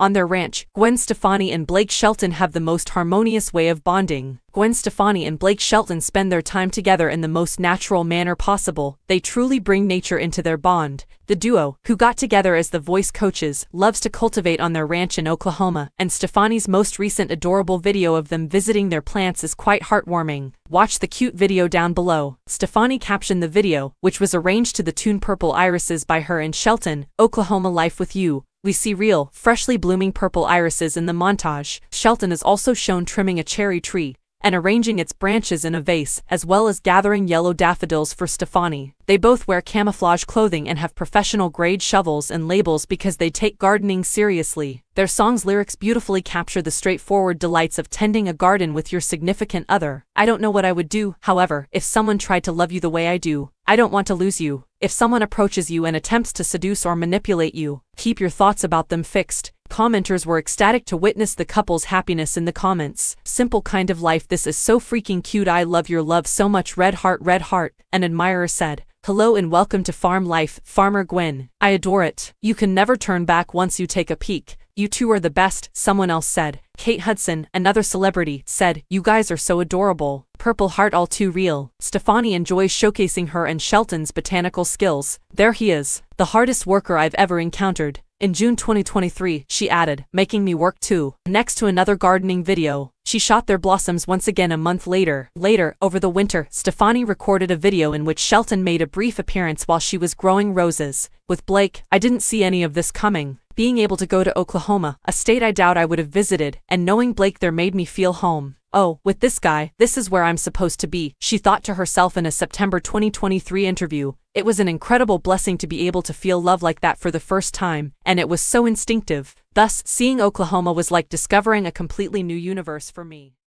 On their ranch, Gwen Stefani and Blake Shelton have the most harmonious way of bonding. Gwen Stefani and Blake Shelton spend their time together in the most natural manner possible. They truly bring nature into their bond. The duo, who got together as the voice coaches, loves to cultivate on their ranch in Oklahoma, and Stefani's most recent adorable video of them visiting their plants is quite heartwarming. Watch the cute video down below. Stefani captioned the video, which was arranged to the tune Purple Irises by her and Shelton, Oklahoma Life with You, we see real, freshly blooming purple irises in the montage. Shelton is also shown trimming a cherry tree, and arranging its branches in a vase as well as gathering yellow daffodils for Stefani. They both wear camouflage clothing and have professional-grade shovels and labels because they take gardening seriously. Their song's lyrics beautifully capture the straightforward delights of tending a garden with your significant other. I don't know what I would do, however, if someone tried to love you the way I do. I don't want to lose you. If someone approaches you and attempts to seduce or manipulate you, keep your thoughts about them fixed. Commenters were ecstatic to witness the couple's happiness in the comments. Simple kind of life this is so freaking cute I love your love so much red heart red heart, an admirer said. Hello and welcome to Farm Life, Farmer Gwen. I adore it. You can never turn back once you take a peek. You two are the best, someone else said. Kate Hudson, another celebrity, said, You guys are so adorable. Purple Heart all too real. Stefani enjoys showcasing her and Shelton's botanical skills. There he is, the hardest worker I've ever encountered. In June 2023, she added, making me work too. Next to another gardening video, she shot their blossoms once again a month later. Later, over the winter, Stefani recorded a video in which Shelton made a brief appearance while she was growing roses. With Blake, I didn't see any of this coming being able to go to Oklahoma, a state I doubt I would have visited, and knowing Blake there made me feel home. Oh, with this guy, this is where I'm supposed to be, she thought to herself in a September 2023 interview. It was an incredible blessing to be able to feel love like that for the first time, and it was so instinctive. Thus, seeing Oklahoma was like discovering a completely new universe for me.